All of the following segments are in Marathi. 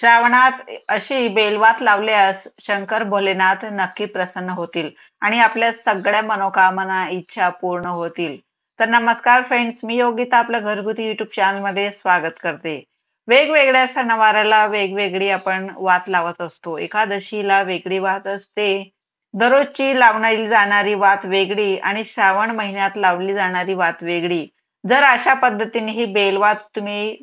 श्रावणात अशी बेलवात लावल्यास शंकर भोलेनाथ नक्की प्रसन्न होतील आणि आपल्या सगळ्या मनोकामना इच्छा पूर्ण होतील तर नमस्कार फ्रेंड्स मी योगिता आपल्या घरगुती युट्यूब चॅनलमध्ये स्वागत करते वेगवेगळ्या सणवाराला वेगवेगळी आपण वात लावत असतो एकादशीला वेगळी वात असते दररोजची लावणारी जाणारी वात वेगळी आणि श्रावण महिन्यात लावली जाणारी वात वेगळी जर अशा पद्धतीने ही बेलवात तुम्ही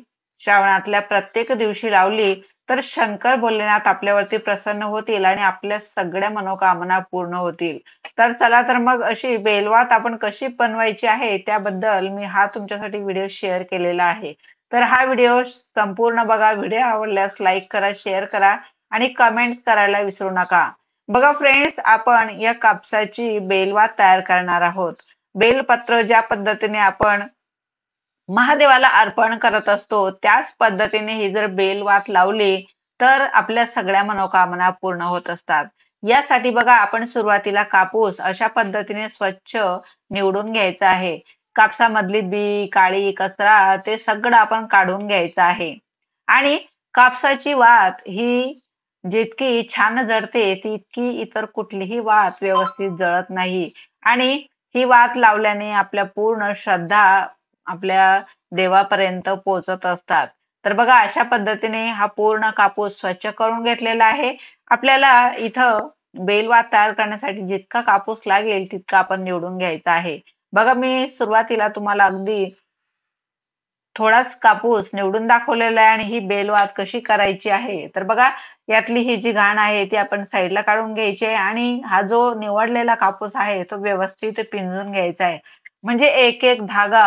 श्रावणातल्या प्रत्येक दिवशी लावली तर शंकर भोलेनाथ आपल्यावरती प्रसन्न होतील आणि आपल्या सगळ्या मनोकामना पूर्ण होतील तर चला तर मग अशी बेलवात आपण कशी बनवायची आहे त्याबद्दल मी हा तुमच्यासाठी व्हिडिओ शेअर केलेला आहे तर हा व्हिडिओ संपूर्ण बघा व्हिडिओ आवडल्यास लाईक करा शेअर करा आणि कमेंट्स करायला विसरू नका बघा फ्रेंड्स आपण या कापसाची बेलवात तयार करणार आहोत बेलपत्र ज्या पद्धतीने आपण महादेवाला अर्पण करत असतो त्याच पद्धतीने ही जर बेलवात लावली तर आपल्या सगळ्या मनोकामना पूर्ण होत असतात यासाठी बघा आपण सुरुवातीला कापूस अशा पद्धतीने स्वच्छ निवडून घ्यायचा आहे कापसामधली बी काळी कचरा ते सगळं आपण काढून घ्यायचं आहे आणि कापसाची वात ही जितकी छान जळते तितकी इतर कुठलीही वात व्यवस्थित जळत नाही आणि ही वात लावल्याने आपल्या पूर्ण श्रद्धा आपल्या देवापर्यंत पोहोचत असतात तर बघा अशा पद्धतीने हा पूर्ण कापूस स्वच्छ करून घेतलेला आहे आपल्याला इथं बेलवाद तयार करण्यासाठी जितका कापूस लागेल तितका आपण निवडून घ्यायचा आहे बघा मी सुरुवातीला तुम्हाला अगदी थोडाच कापूस निवडून दाखवलेला आहे आणि ही बेलवात कशी करायची आहे तर बघा यातली ही जी घाण आहे ती आपण साईडला काढून घ्यायची आहे आणि हा जो निवडलेला कापूस आहे तो व्यवस्थित पिंजून घ्यायचा आहे म्हणजे एक एक धागा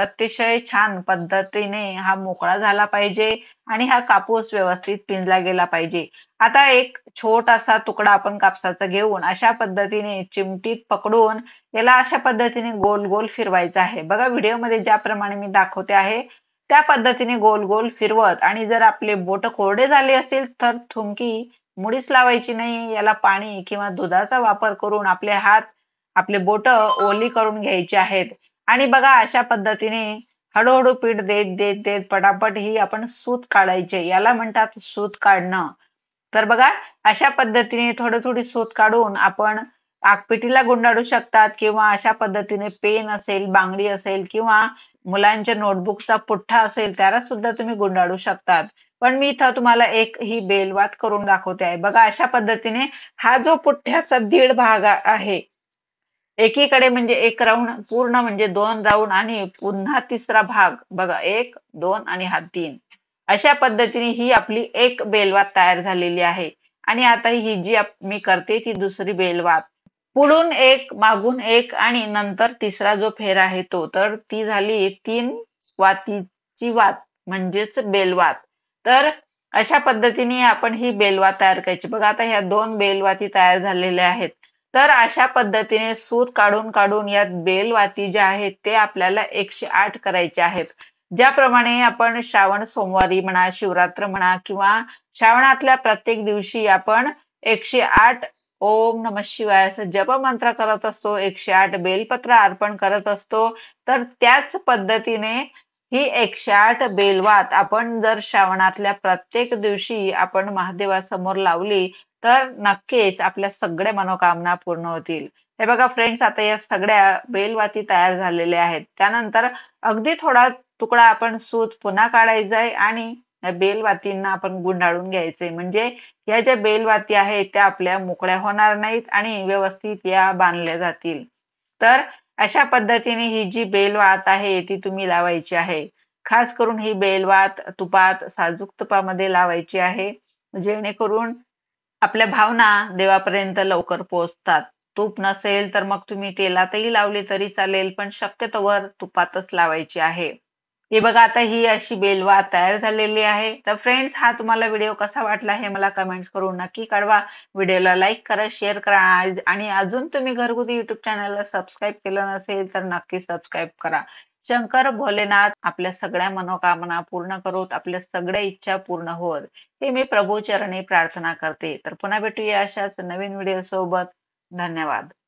अतिशय छान पद्धतीने हा मोकळा झाला पाहिजे आणि हा कापूस व्यवस्थित पिंजला गेला पाहिजे आता एक छोटासा तुकडा आपण कापसाचा घेऊन अशा पद्धतीने चिमटीत पकडून याला अशा पद्धतीने गोल गोल फिरवायचा आहे बघा व्हिडिओमध्ये ज्याप्रमाणे मी दाखवते आहे त्या पद्धतीने गोल गोल फिरवत आणि जर आपले बोट कोरडे झाले असतील तर थुंकी मुडीच लावायची नाही याला पाणी किंवा दुधाचा वापर करून आपले हात आपले बोट ओली करून घ्यायची आहेत आणि बघा अशा पद्धतीने हळूहळू पीठ देत देत देत पटापट ही आपण सूत काढायचे याला म्हणतात सूत काढणं तर बघा अशा पद्धतीने थोडी थोडी सूत काढून आपण पाकपिटीला गुंडाळू शकतात किंवा अशा पद्धतीने पेन असेल बांगडी असेल किंवा मुलांच्या नोटबुकचा पुठ्ठा असेल त्याला सुद्धा तुम्ही गुंडाळू शकतात पण मी इथं तुम्हाला एक ही बेलवात करून दाखवते आहे बघा अशा पद्धतीने हा जो पुठ्ठ्याचा दीड भाग आहे एकीकडे म्हणजे एक राऊंड पूर्ण म्हणजे दोन राऊंड आणि पुन्हा तिसरा भाग बघा एक दोन आणि हा तीन अशा पद्धतीने ही आपली एक बेलवात तयार झालेली आहे आणि आता ही जी मी करते ती दुसरी बेलवात पुढून एक मागून एक आणि नंतर तिसरा जो फेर आहे तो तर ती झाली तीन वातीची वात म्हणजेच बेलवात तर अशा पद्धतीने आपण ही बेलवा तयार करायची बघा आता ह्या दोन बेलवाती तयार झालेल्या आहेत तर अशा पद्धतीने सूत काढून काढून यात बेलवाती जे आहेत ते आपल्याला एकशे आठ करायचे आहेत ज्याप्रमाणे आपण श्रावण सोमवारी म्हणा शिवरात्र म्हणा किंवा श्रावणातल्या प्रत्येक दिवशी आपण एकशे आठ ओम नम शिवाय असं मंत्र करत असतो एकशे आठ बेलपत्र अर्पण करत असतो तर त्याच पद्धतीने ही एकशे आठ बेलवात आपण जर श्रावणातल्या प्रत्येक दिवशी आपण महादेवासमोर लावली तर नक्कीच आपल्या सगळ्या मनोकामना पूर्ण होतील हे बघा फ्रेंड्स आता या सगळ्या बेलवाती तयार झालेल्या आहेत त्यानंतर अगदी थोडा तुकडा आपण सूत पुन्हा काढायचा आहे आणि या बेलवातींना आपण गुंडाळून घ्यायचे म्हणजे या ज्या बेलवाती आहेत त्या आपल्या मोकळ्या होणार नाहीत आणि व्यवस्थित या बांधल्या जातील तर अशा पद्धतीने ही जी बेलवात आहे ती तुम्ही लावायची आहे खास करून ही बेलवात तुपात साजूक तुपामध्ये लावायची आहे जेणेकरून आपल्या भावना देवापर्यंत लवकर पोहोचतात तूप नसेल तर मग तुम्ही तेलातही लावली तरी चालेल पण शक्यतोवर तुपातच लावायची आहे हे बघा आता ही अशी बेलवा तयार झालेली आहे तर फ्रेंड्स हा तुम्हाला व्हिडिओ कसा वाटला हे मला कमेंट्स करून नक्की कळवा व्हिडिओला लाईक करा शेअर करा आणि अजून तुम्ही घरगुती युट्यूब चॅनलला सबस्क्राईब केलं नसेल तर नक्की सबस्क्राईब करा शंकर भोलेनाथ आपल्या सगळ्या मनोकामना पूर्ण करोत आपल्या सगळ्या इच्छा पूर्ण होत हे मी प्रभू चरणी प्रार्थना करते तर पुन्हा भेटूया अशाच नवीन व्हिडिओ सोबत धन्यवाद